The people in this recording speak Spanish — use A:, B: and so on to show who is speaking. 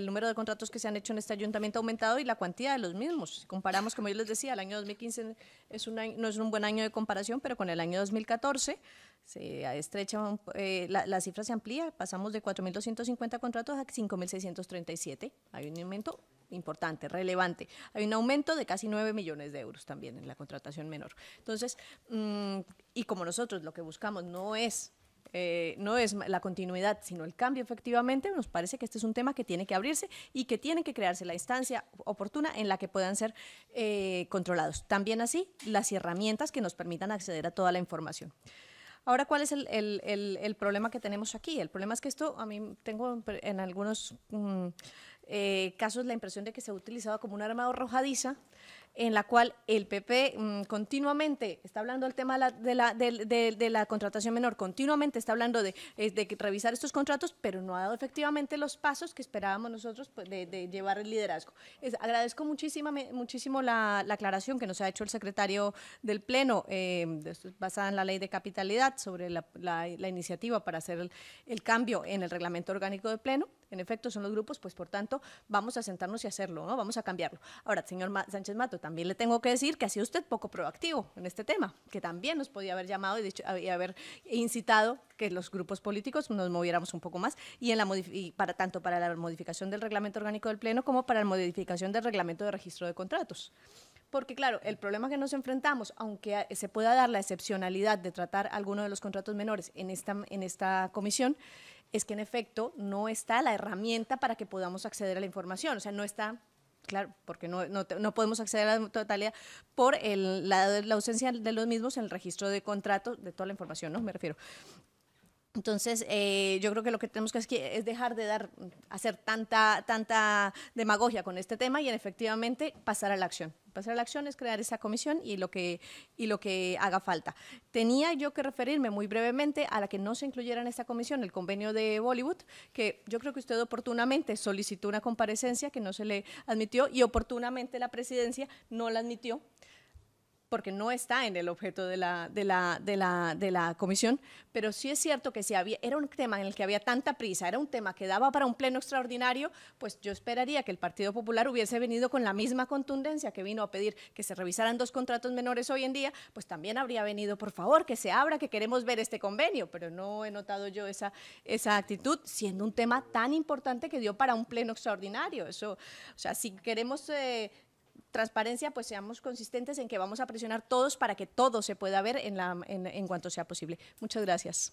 A: el número de contratos que se han hecho en este ayuntamiento ha aumentado y la cuantía de los mismos. Si comparamos, como yo les decía, el año 2015 es un no es un buen año de comparación, pero con el año 2014 se estrecha, eh, la, cifra se amplía, pasamos de 4.250 contratos a 5.637. Hay un aumento importante, relevante. Hay un aumento de casi 9 millones de euros también en la contratación menor. Entonces, mm, y como nosotros lo que buscamos no es eh, no es la continuidad, sino el cambio efectivamente, nos parece que este es un tema que tiene que abrirse y que tiene que crearse la instancia oportuna en la que puedan ser eh, controlados. También así, las herramientas que nos permitan acceder a toda la información. Ahora, ¿cuál es el, problema que tenemos aquí? El problema es que esto, a mí tengo en algunos mm, eh, casos la impresión de que se ha utilizado como un arma arrojadiza en la cual el PP mm, continuamente está hablando del tema de la, de, contratación menor, continuamente está hablando de, eh, revisar estos contratos, pero no ha dado efectivamente los pasos que esperábamos nosotros pues, de, llevar el liderazgo. agradezco muchísimo la, aclaración que nos ha hecho el secretario del Pleno, eh, basada en la ley de capitalidad, sobre la, iniciativa para hacer el, cambio en el reglamento orgánico del Pleno en efecto son los grupos, pues por tanto vamos a sentarnos y hacerlo, ¿no? Vamos a cambiarlo. Ahora, señor Sánchez Mato, también le tengo que decir que ha sido usted poco proactivo en este tema, que también nos podía haber llamado y, dicho, y haber incitado que los grupos políticos nos moviéramos un poco más y en la para tanto para la modificación del reglamento orgánico del pleno como para la modificación del reglamento de registro de contratos. Porque claro, el problema que nos enfrentamos, aunque se pueda dar la excepcionalidad de tratar alguno de los contratos menores en esta, en esta comisión, es que en efecto no está la herramienta para que podamos acceder a la información, o sea, no está Claro, porque no, podemos acceder a la totalidad por el, la, ausencia de los mismos en el registro de contrato, de toda la información, ¿no? Me refiero. Entonces, eh, yo creo que lo que tenemos que hacer es dejar de dar, hacer tanta, tanta demagogia con este tema y en efectivamente pasar a la acción pasar a la acción es crear esa comisión y lo que y lo que haga falta. Tenía yo que referirme muy brevemente a la que no se incluyera en esta comisión el convenio de Bollywood, que yo creo que usted oportunamente solicitó una comparecencia que no se le admitió y oportunamente la presidencia no la admitió porque no está en el objeto de la, de la, de la, de la comisión, pero sí es cierto que si había, era un tema en el que había tanta prisa, era un tema que daba para un pleno extraordinario, pues yo esperaría que el Partido Popular hubiese venido con la misma contundencia que vino a pedir que se revisaran dos contratos menores hoy en día, pues también habría venido, por favor, que se abra, que queremos ver este convenio, pero no he notado yo esa, esa actitud, siendo un tema tan importante que dio para un pleno extraordinario. Eso, o sea, si queremos... Eh, transparencia, pues seamos consistentes en que vamos a presionar todos para que todo se pueda ver en, la, en, cuanto sea posible. Muchas gracias.